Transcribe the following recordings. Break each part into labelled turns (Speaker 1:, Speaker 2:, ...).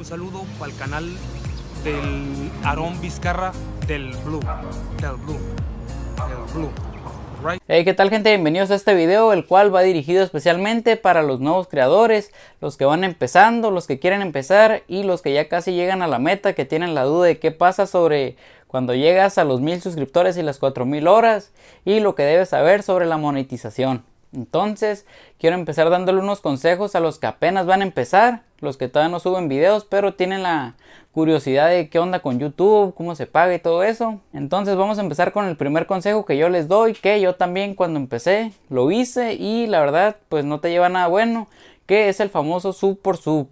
Speaker 1: un saludo para el canal del Aarón Vizcarra del Blue, del Blue, del Blue. Hey, ¿qué tal gente? Bienvenidos a este video, el cual va dirigido especialmente para los nuevos creadores, los que van empezando, los que quieren empezar y los que ya casi llegan a la meta, que tienen la duda de qué pasa sobre cuando llegas a los mil suscriptores y las cuatro mil horas y lo que debes saber sobre la monetización. Entonces, quiero empezar dándole unos consejos a los que apenas van a empezar, los que todavía no suben videos, pero tienen la curiosidad de qué onda con YouTube, cómo se paga y todo eso. Entonces, vamos a empezar con el primer consejo que yo les doy, que yo también cuando empecé lo hice y la verdad, pues no te lleva nada bueno, que es el famoso sub por sub.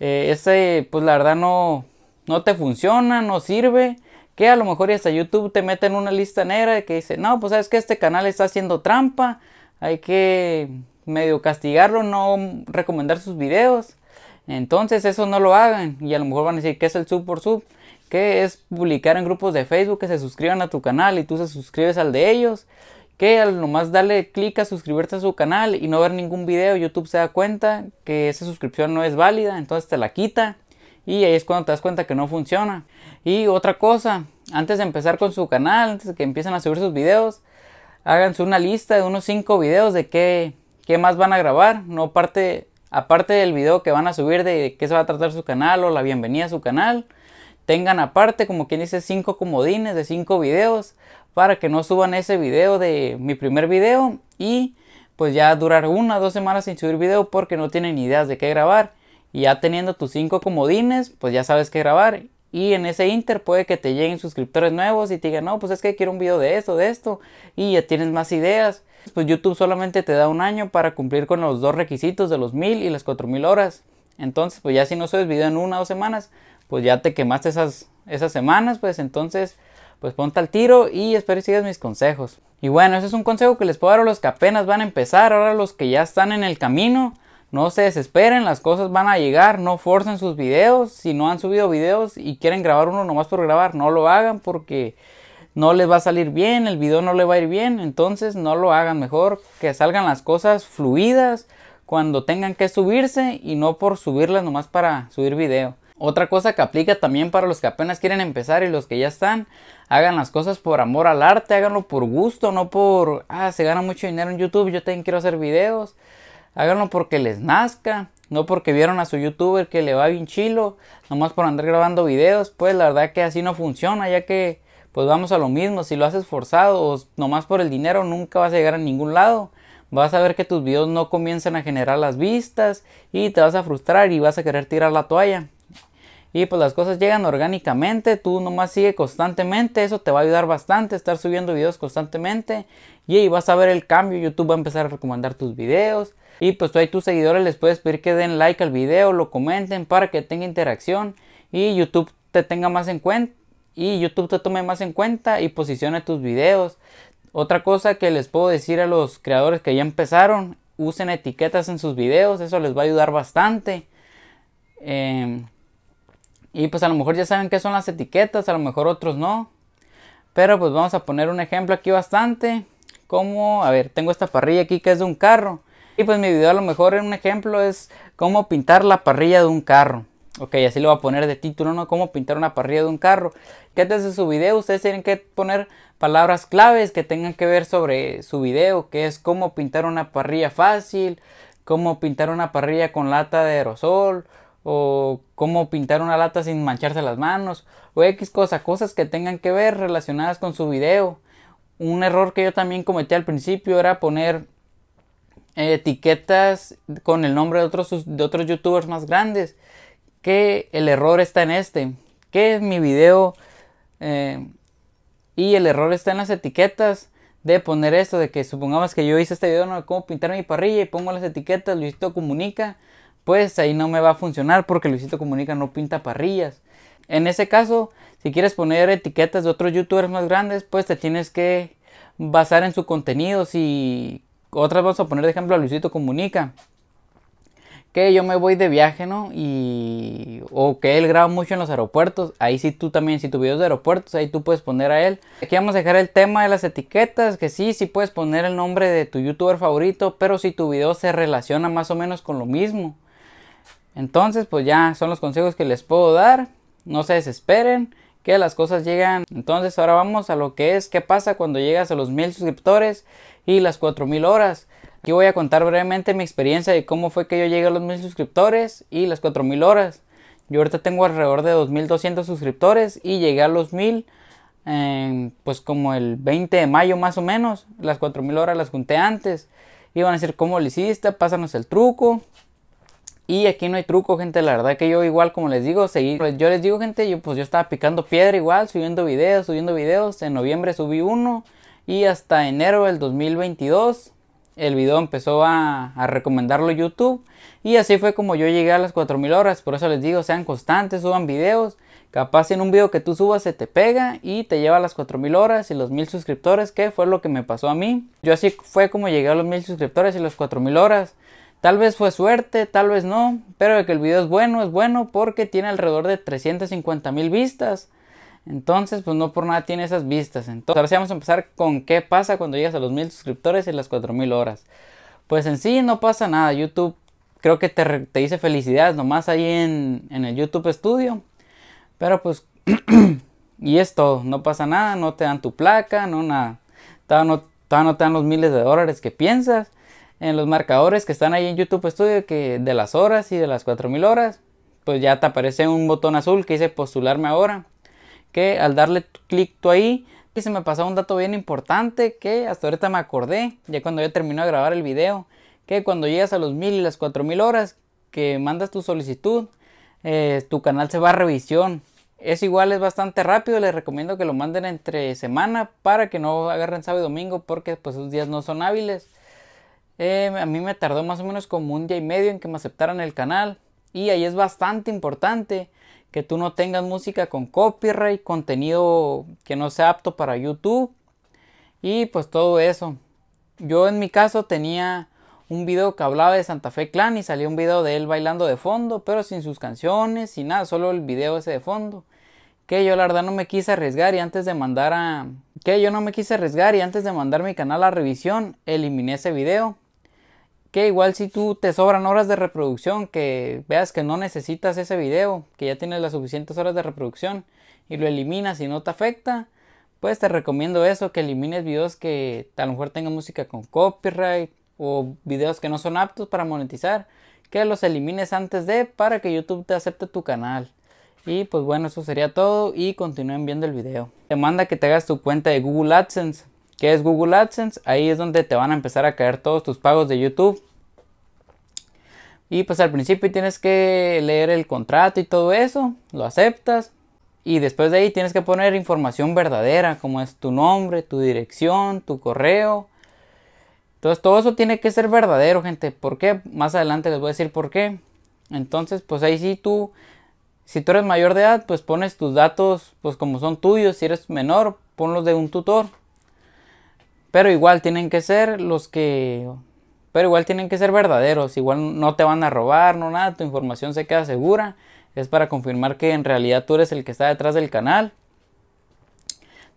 Speaker 1: Eh, ese, pues la verdad no, no te funciona, no sirve que a lo mejor hasta YouTube te mete en una lista negra que dice, no, pues sabes que este canal está haciendo trampa, hay que medio castigarlo, no recomendar sus videos. Entonces eso no lo hagan y a lo mejor van a decir que es el sub por sub, que es publicar en grupos de Facebook que se suscriban a tu canal y tú se suscribes al de ellos, que al nomás darle clic a suscribirte a su canal y no ver ningún video, YouTube se da cuenta que esa suscripción no es válida, entonces te la quita y ahí es cuando te das cuenta que no funciona. Y otra cosa, antes de empezar con su canal, antes de que empiecen a subir sus videos, háganse una lista de unos 5 videos de qué, más van a grabar, no parte, aparte del video que van a subir de qué se va a tratar su canal o la bienvenida a su canal, tengan aparte como quien dice 5 comodines de 5 videos para que no suban ese video de mi primer video y pues ya durar una o dos semanas sin subir video porque no tienen ideas de qué grabar. Y ya teniendo tus 5 comodines, pues ya sabes qué grabar y en ese inter puede que te lleguen suscriptores nuevos y te digan, no, pues es que quiero un video de esto, de esto. Y ya tienes más ideas. Pues YouTube solamente te da un año para cumplir con los dos requisitos de los mil y las cuatro mil horas. Entonces, pues ya si no subes video en una o dos semanas, pues ya te quemaste esas, esas semanas. Pues entonces, pues ponte al tiro y espero que sigas mis consejos. Y bueno, ese es un consejo que les puedo dar a los que apenas van a empezar, ahora los que ya están en el camino no se desesperen, las cosas van a llegar, no forcen sus videos. Si no han subido videos y quieren grabar uno nomás por grabar, no lo hagan porque no les va a salir bien, el video no le va a ir bien, entonces no lo hagan mejor, que salgan las cosas fluidas cuando tengan que subirse y no por subirlas nomás para subir video. Otra cosa que aplica también para los que apenas quieren empezar y los que ya están, hagan las cosas por amor al arte, háganlo por gusto, no por, ah, se gana mucho dinero en YouTube, yo también quiero hacer videos. Háganlo porque les nazca, no porque vieron a su youtuber que le va bien chilo, nomás por andar grabando videos, pues la verdad que así no funciona, ya que pues vamos a lo mismo, si lo haces forzado nomás por el dinero nunca vas a llegar a ningún lado. Vas a ver que tus videos no comienzan a generar las vistas y te vas a frustrar y vas a querer tirar la toalla. Y pues las cosas llegan orgánicamente, tú nomás sigue constantemente, eso te va a ayudar bastante, estar subiendo videos constantemente y ahí vas a ver el cambio, YouTube va a empezar a recomendar tus videos, y pues tú a tus seguidores les puedes pedir que den like al video, lo comenten para que tenga interacción y YouTube te tenga más en cuenta y YouTube te tome más en cuenta y posicione tus videos. Otra cosa que les puedo decir a los creadores que ya empezaron, usen etiquetas en sus videos, eso les va a ayudar bastante. Em, y pues a lo mejor ya saben qué son las etiquetas, a lo mejor otros no. Pero pues vamos a poner un ejemplo aquí bastante. Como, a ver, tengo esta parrilla aquí que es de un carro. Y pues mi video a lo mejor en un ejemplo es cómo pintar la parrilla de un carro. Ok, así lo va a poner de título, ¿no? Cómo pintar una parrilla de un carro. Que antes de su video ustedes tienen que poner palabras claves que tengan que ver sobre su video, que es cómo pintar una parrilla fácil, cómo pintar una parrilla con lata de aerosol, o cómo pintar una lata sin mancharse las manos, o X cosas, cosas que tengan que ver relacionadas con su video. Un error que yo también cometí al principio era poner etiquetas con el nombre de otros, de otros youtubers más grandes. Que el error está en este. Que mi video. Eh, y el error está en las etiquetas de poner esto. De que supongamos que yo hice este video ¿no? de cómo pintar mi parrilla y pongo las etiquetas Luisito Comunica. Pues ahí no me va a funcionar porque Luisito Comunica no pinta parrillas. En ese caso, si quieres poner etiquetas de otros youtubers más grandes, pues te tienes que basar en su contenido. Si otras vamos a poner de ejemplo a Luisito Comunica. Que yo me voy de viaje, ¿no? Y. O que él graba mucho en los aeropuertos. Ahí sí tú también, si tu video es de aeropuertos, ahí tú puedes poner a él. Aquí vamos a dejar el tema de las etiquetas. Que sí, sí puedes poner el nombre de tu youtuber favorito. Pero si tu video se relaciona más o menos con lo mismo. Entonces, pues ya son los consejos que les puedo dar. No se desesperen que las cosas llegan. Entonces ahora vamos a lo que es qué pasa cuando llegas a los mil suscriptores y las 4000 mil horas. Aquí voy a contar brevemente mi experiencia de cómo fue que yo llegué a los mil suscriptores y las 4000 mil horas. Yo ahorita tengo alrededor de 2200 suscriptores y llegué a los mil eh, pues como el 20 de mayo más o menos. Las 4000 horas las junté antes. Iban a decir cómo lo hiciste, pásanos el truco. Y aquí no hay truco, gente. La verdad que yo igual, como les digo, seguí. Pues, yo les digo, gente, yo pues yo estaba picando piedra igual, subiendo videos, subiendo videos. En noviembre subí uno. Y hasta enero del 2022 el video empezó a, a, recomendarlo YouTube. Y así fue como yo llegué a las 4000 horas. Por eso les digo, sean constantes, suban videos. Capaz en un video que tú subas se te pega y te lleva a las 4000 horas y los 1000 suscriptores, que fue lo que me pasó a mí. Yo así fue como llegué a los 1000 suscriptores y las 4000 horas. Tal vez fue suerte, tal vez no, pero de que el video es bueno, es bueno porque tiene alrededor de 350 mil vistas. Entonces, pues no por nada tiene esas vistas. Entonces, ahora sí vamos a empezar con qué pasa cuando llegas a los mil suscriptores y las 4000 horas. Pues en sí no pasa nada. YouTube creo que te, dice felicidades nomás ahí en, en el YouTube Studio. Pero pues, y es todo. No pasa nada, no te dan tu placa, no nada. no, todavía no te dan los miles de dólares que piensas en los marcadores que están ahí en YouTube Studio, que de las horas y de las 4000 horas, pues ya te aparece un botón azul que dice postularme ahora. Que al darle clic tú ahí, se me pasó un dato bien importante que hasta ahorita me acordé, ya cuando ya terminó de grabar el video, que cuando llegas a los 1000 y las 4000 horas que mandas tu solicitud, eh, tu canal se va a revisión. Es igual, es bastante rápido, les recomiendo que lo manden entre semana para que no agarren sábado y domingo porque pues esos días no son hábiles. Eh, a mí me tardó más o menos como un día y medio en que me aceptaran el canal. Y ahí es bastante importante que tú no tengas música con copyright, contenido que no sea apto para YouTube y pues todo eso. Yo en mi caso tenía un video que hablaba de Santa Fe Clan y salió un video de él bailando de fondo, pero sin sus canciones, sin nada, solo el video ese de fondo. Que yo la verdad no me quise arriesgar y antes de mandar a... Que yo no me quise arriesgar y antes de mandar mi canal a revisión, eliminé ese video que igual si tú te sobran horas de reproducción, que veas que no necesitas ese video, que ya tienes las suficientes horas de reproducción y lo eliminas y no te afecta, pues te recomiendo eso, que elimines videos que a lo mejor tengan música con copyright o videos que no son aptos para monetizar, que los elimines antes de para que YouTube te acepte tu canal. Y pues bueno, eso sería todo y continúen viendo el video. Te manda que te hagas tu cuenta de Google AdSense que es Google AdSense. Ahí es donde te van a empezar a caer todos tus pagos de YouTube. Y pues al principio tienes que leer el contrato y todo eso, lo aceptas. Y después de ahí tienes que poner información verdadera, como es tu nombre, tu dirección, tu correo. Entonces todo eso tiene que ser verdadero, gente. ¿Por qué? Más adelante les voy a decir por qué. Entonces, pues ahí sí tú, si tú eres mayor de edad, pues pones tus datos, pues como son tuyos. Si eres menor, ponlos de un tutor. Pero igual tienen que ser los que... Pero igual tienen que ser verdaderos, igual no te van a robar, no nada, tu información se queda segura. Es para confirmar que en realidad tú eres el que está detrás del canal.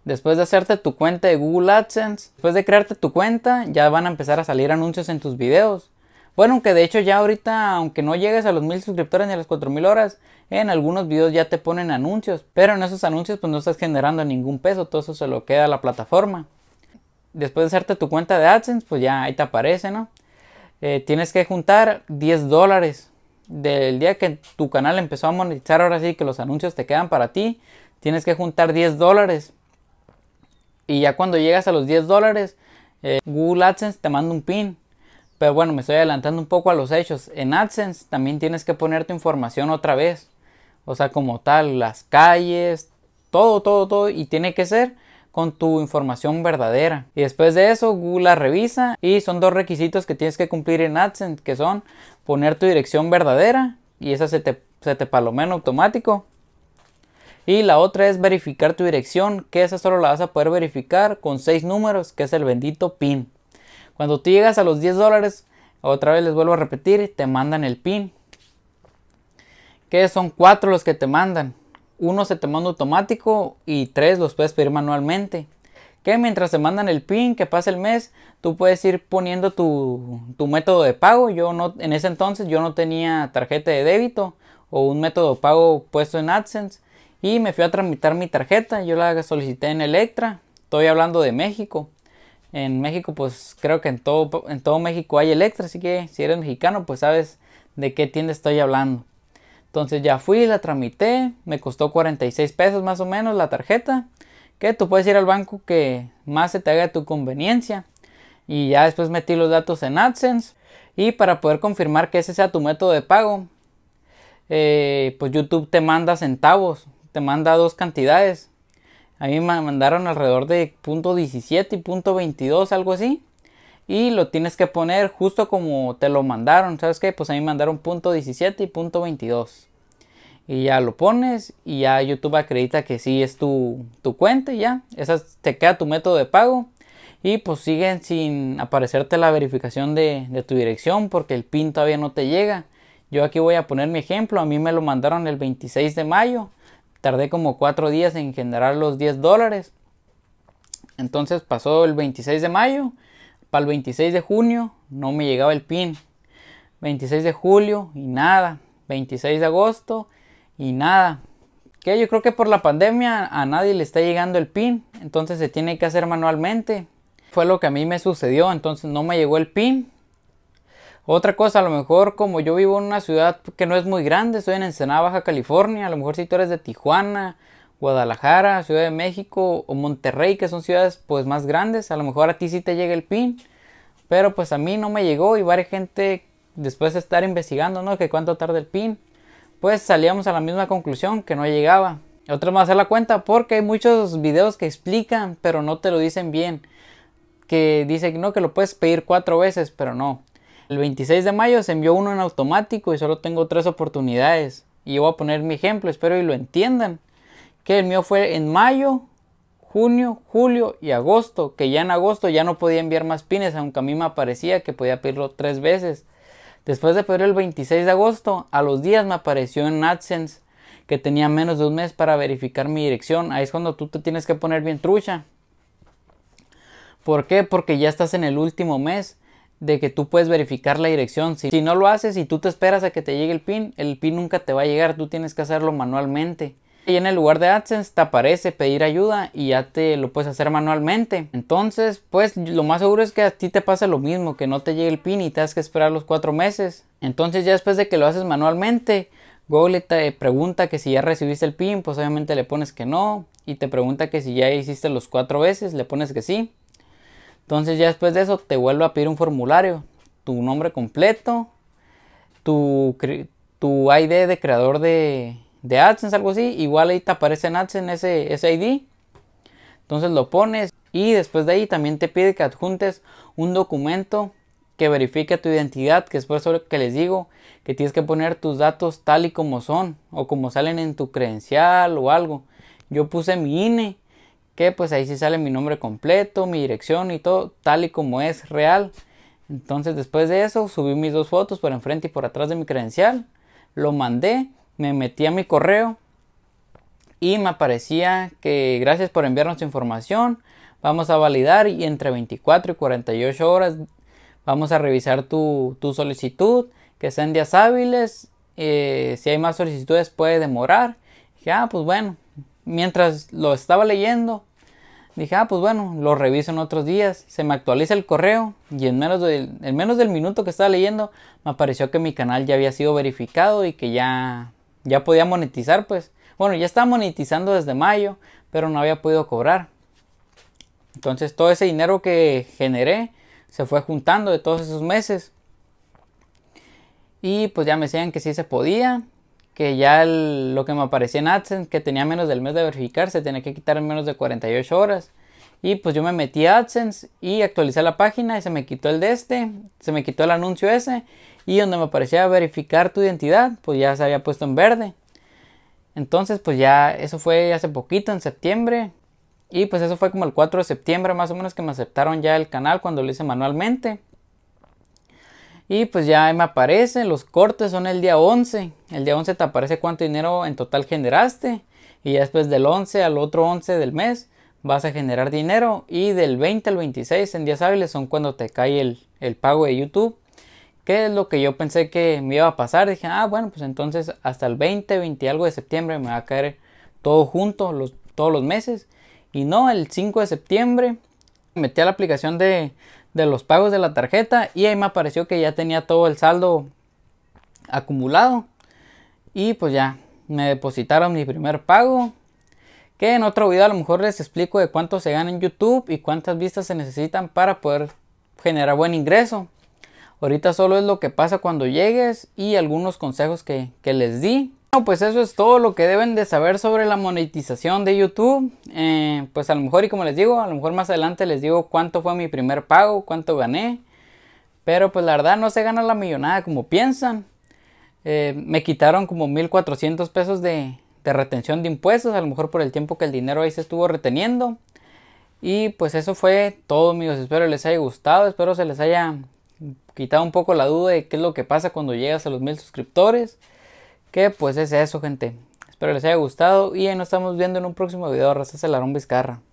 Speaker 1: Después de hacerte tu cuenta de Google AdSense, después de crearte tu cuenta, ya van a empezar a salir anuncios en tus videos. Bueno, que de hecho ya ahorita, aunque no llegues a los mil suscriptores ni a las cuatro mil horas, en algunos videos ya te ponen anuncios, pero en esos anuncios pues no estás generando ningún peso, todo eso se lo queda a la plataforma después de hacerte tu cuenta de AdSense, pues ya ahí te aparece, ¿no? Eh, tienes que juntar 10 dólares. Del día que tu canal empezó a monetizar, ahora sí que los anuncios te quedan para ti, tienes que juntar 10 dólares. Y ya cuando llegas a los 10 dólares, eh, Google AdSense te manda un pin. Pero bueno, me estoy adelantando un poco a los hechos. En AdSense también tienes que poner tu información otra vez. O sea, como tal, las calles, todo, todo, todo. Y tiene que ser con tu información verdadera. Y después de eso, Google la revisa y son dos requisitos que tienes que cumplir en AdSense, que son poner tu dirección verdadera y esa se te, se palomea automático. Y la otra es verificar tu dirección, que esa solo la vas a poder verificar con seis números, que es el bendito PIN. Cuando tú llegas a los 10 dólares, otra vez les vuelvo a repetir, te mandan el PIN. Que son cuatro los que te mandan. Uno se te manda automático y tres los puedes pedir manualmente. Que mientras te mandan el PIN, que pase el mes, tú puedes ir poniendo tu, método de pago. Yo no, en ese entonces yo no tenía tarjeta de débito o un método de pago puesto en AdSense y me fui a tramitar mi tarjeta. Yo la solicité en Electra. Estoy hablando de México. En México, pues creo que en todo, en todo México hay Electra, así que si eres mexicano, pues sabes de qué tienda estoy hablando. Entonces ya fui, la tramité, me costó 46 pesos más o menos la tarjeta, que tú puedes ir al banco que más se te haga a tu conveniencia. Y ya después metí los datos en AdSense y para poder confirmar que ese sea tu método de pago, eh, pues YouTube te manda centavos, te manda dos cantidades. A mí me mandaron alrededor de punto .17 y punto .22, algo así y lo tienes que poner justo como te lo mandaron. ¿Sabes qué? Pues a mí me mandaron punto .17 y punto .22. Y ya lo pones y ya YouTube acredita que sí es tu, cuenta y ya. Esa te queda tu método de pago. Y pues siguen sin aparecerte la verificación de, de tu dirección porque el PIN todavía no te llega. Yo aquí voy a poner mi ejemplo. A mí me lo mandaron el 26 de mayo. Tardé como 4 días en generar los 10 dólares. Entonces pasó el 26 de mayo para el 26 de junio no me llegaba el pin. 26 de julio y nada. 26 de agosto y nada. Que yo creo que por la pandemia a nadie le está llegando el pin. Entonces se tiene que hacer manualmente. Fue lo que a mí me sucedió. Entonces no me llegó el pin. Otra cosa, a lo mejor como yo vivo en una ciudad que no es muy grande, estoy en Ensenada, Baja California, a lo mejor si tú eres de Tijuana Guadalajara, Ciudad de México o Monterrey, que son ciudades pues más grandes. A lo mejor a ti sí te llega el pin, pero pues a mí no me llegó y varias gente después de estar investigando, ¿no? Que cuánto tarda el pin, pues salíamos a la misma conclusión que no llegaba. Otros más a la cuenta porque hay muchos videos que explican, pero no te lo dicen bien. Que dicen no, que lo puedes pedir cuatro veces, pero no. El 26 de mayo se envió uno en automático y solo tengo tres oportunidades. Y yo voy a poner mi ejemplo, espero y lo entiendan que el mío fue en mayo, junio, julio y agosto, que ya en agosto ya no podía enviar más pines, aunque a mí me aparecía que podía pedirlo tres veces. Después de pedir el 26 de agosto, a los días me apareció en AdSense que tenía menos de un mes para verificar mi dirección. Ahí es cuando tú te tienes que poner bien trucha. ¿Por qué? Porque ya estás en el último mes de que tú puedes verificar la dirección. Si, si no lo haces y tú te esperas a que te llegue el pin, el pin nunca te va a llegar. Tú tienes que hacerlo manualmente y en el lugar de AdSense te aparece pedir ayuda y ya te lo puedes hacer manualmente. Entonces, pues lo más seguro es que a ti te pase lo mismo, que no te llegue el PIN y te has que esperar los cuatro meses. Entonces, ya después de que lo haces manualmente, Google te pregunta que si ya recibiste el PIN, pues obviamente le pones que no. Y te pregunta que si ya hiciste los cuatro veces, le pones que sí. Entonces ya después de eso te vuelve a pedir un formulario. Tu nombre completo, tu ID de creador de, de AdSense, algo así. Igual ahí te aparece en AdSense ese, ID. Entonces lo pones y después de ahí también te pide que adjuntes un documento que verifique tu identidad, que es por eso que les digo que tienes que poner tus datos tal y como son o como salen en tu credencial o algo. Yo puse mi INE, que pues ahí sí sale mi nombre completo, mi dirección y todo tal y como es real. Entonces después de eso subí mis dos fotos por enfrente y por atrás de mi credencial, lo mandé me metí a mi correo y me aparecía que gracias por enviarnos información, vamos a validar y entre 24 y 48 horas vamos a revisar tu, solicitud, que sean días hábiles, eh, si hay más solicitudes puede demorar. Dije, ah, pues bueno, mientras lo estaba leyendo, dije, ah, pues bueno, lo reviso en otros días, se me actualiza el correo y en menos del, en menos del minuto que estaba leyendo me apareció que mi canal ya había sido verificado y que ya ya podía monetizar, pues. Bueno, ya estaba monetizando desde mayo, pero no había podido cobrar. Entonces todo ese dinero que generé se fue juntando de todos esos meses. Y pues ya me decían que sí se podía, que ya lo que me aparecía en AdSense, que tenía menos del mes de verificar, se tenía que quitar en menos de 48 horas. Y pues yo me metí a AdSense y actualicé la página y se me quitó el de este, se me quitó el anuncio ese y donde me aparecía verificar tu identidad, pues ya se había puesto en verde. Entonces pues ya eso fue hace poquito, en septiembre. Y pues eso fue como el 4 de septiembre más o menos que me aceptaron ya el canal cuando lo hice manualmente. Y pues ya me aparece, los cortes son el día 11. El día 11 te aparece cuánto dinero en total generaste. Y ya después del 11 al otro 11 del mes vas a generar dinero y del 20 al 26 en días hábiles son cuando te cae el, pago de YouTube. ¿Qué es lo que yo pensé que me iba a pasar? Dije, ah, bueno, pues entonces hasta el 20, 20 algo de septiembre me va a caer todo junto, los, todos los meses. Y no, el 5 de septiembre metí a la aplicación de, de los pagos de la tarjeta y ahí me apareció que ya tenía todo el saldo acumulado. Y pues ya, me depositaron mi primer pago que en otro video a lo mejor les explico de cuánto se gana en YouTube y cuántas vistas se necesitan para poder generar buen ingreso. Ahorita solo es lo que pasa cuando llegues y algunos consejos que, les di. Bueno, pues eso es todo lo que deben de saber sobre la monetización de YouTube. Eh, pues a lo mejor, y como les digo, a lo mejor más adelante les digo cuánto fue mi primer pago, cuánto gané. Pero pues la verdad no se gana la millonada como piensan. Eh, me quitaron como 1.400 pesos de, de retención de impuestos, a lo mejor por el tiempo que el dinero ahí se estuvo reteniendo. Y pues eso fue todo amigos, espero les haya gustado, espero se les haya quitado un poco la duda de qué es lo que pasa cuando llegas a los mil suscriptores. Que pues es eso gente, espero les haya gustado y nos estamos viendo en un próximo video, el Arón Vizcarra.